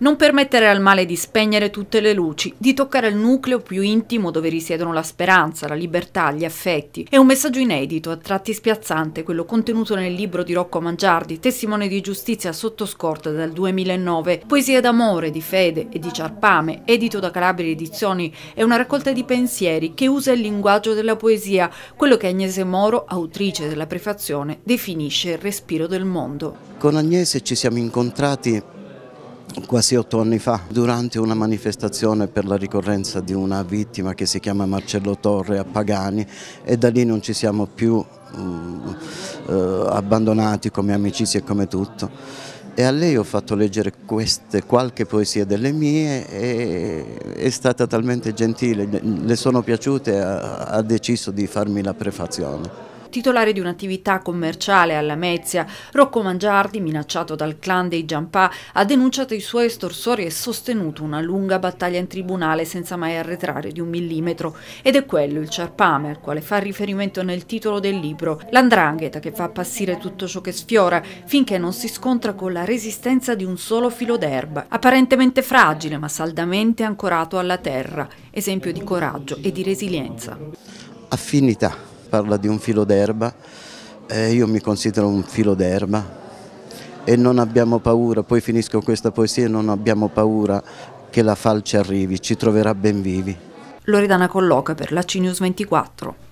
Non permettere al male di spegnere tutte le luci, di toccare il nucleo più intimo dove risiedono la speranza, la libertà, gli affetti. È un messaggio inedito, a tratti spiazzante, quello contenuto nel libro di Rocco Mangiardi, testimone di giustizia sotto scorta dal 2009, poesie d'amore, di fede e di ciarpame, edito da Calabria Edizioni, è una raccolta di pensieri che usa il linguaggio della poesia, quello che Agnese Moro, autrice della prefazione, definisce il respiro del mondo. Con Agnese ci siamo incontrati quasi otto anni fa durante una manifestazione per la ricorrenza di una vittima che si chiama Marcello Torre a Pagani e da lì non ci siamo più um, abbandonati come amicizia e come tutto. E a lei ho fatto leggere queste, qualche poesia delle mie e è stata talmente gentile, le sono piaciute, ha, ha deciso di farmi la prefazione titolare di un'attività commerciale alla Mezia. Rocco Mangiardi, minacciato dal clan dei Giampà, ha denunciato i suoi estorsori e sostenuto una lunga battaglia in tribunale senza mai arretrare di un millimetro. Ed è quello il ciarpame al quale fa riferimento nel titolo del libro, l'andrangheta che fa appassire tutto ciò che sfiora, finché non si scontra con la resistenza di un solo filo d'erba, apparentemente fragile ma saldamente ancorato alla terra, esempio di coraggio e di resilienza. Affinità parla di un filo d'erba e eh, io mi considero un filo d'erba e non abbiamo paura, poi finisco questa poesia non abbiamo paura che la falce arrivi, ci troverà ben vivi. Loredana colloca per la CNews 24.